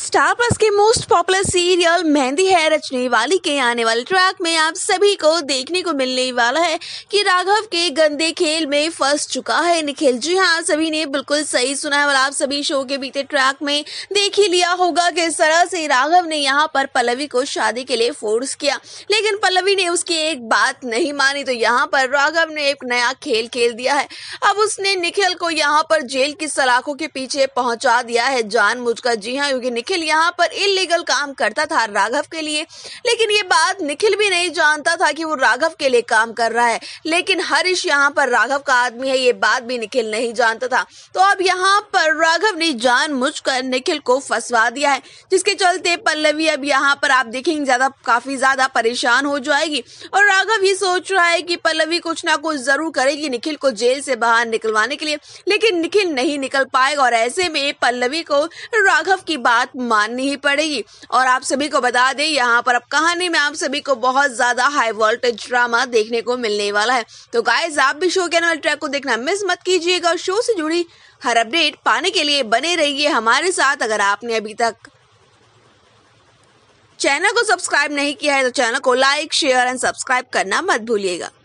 star Plus के most popular serial Mehndi Hai Rachne वाली के आने वाले ट्रैक में आप सभी को देखने को मिलने वाला है कि राघव के गंदे खेल में फंस चुका है निखिल जी हाँ सभी ने बिल्कुल सही सुना है और आप सभी शो के बीते ट्रैक में देख ही लिया होगा किस तरह से राघव ने यहाँ पर पल्लवी को शादी के लिए फोर्स किया लेकिन पल्लवी ने उसकी एक बात नहीं मानी तो यहाँ पर राघव ने एक नया खेल खेल दिया है अब उसने निखिल को यहाँ पर जेल की सलाखों के पीछे पहुंचा दिया है जान मुझका जी हाँ क्योंकि निखिल यहाँ पर इलीगल काम करता था राघव के लिए लेकिन ये बात निखिल भी नहीं जानता था कि वो राघव के लिए काम कर रहा है लेकिन हरीश यहाँ पर राघव का आदमी है ये बात भी निखिल नहीं जानता था तो अब यहाँ पर राघव ने जान कर निखिल को फंसवा दिया है जिसके चलते पल्लवी अब यहाँ पर आप देखेंगे ज्यादा काफी ज्यादा परेशान हो जाएगी और राघव ये सोच रहा है कि पल्लवी कुछ ना कुछ जरूर करेगी निखिल को जेल से बाहर निकलवाने के लिए लेकिन निखिल नहीं निकल पाएगा और ऐसे में पल्लवी को राघव की बात माननी ही पड़ेगी और आप सभी को बता दें यहाँ पर अब कहानी में आप सभी को बहुत ज्यादा हाई वोल्टेज ड्रामा देखने को मिलने वाला है तो गाइज आप भी शो के अनुमल ट्रैक को देखना मिस मत कीजिएगा और शो से जुड़ी हर अपडेट पाने के लिए बने रहिए हमारे साथ अगर आपने अभी तक चैनल को सब्सक्राइब नहीं किया है तो चैनल को लाइक शेयर एंड सब्सक्राइब करना मत भूलिएगा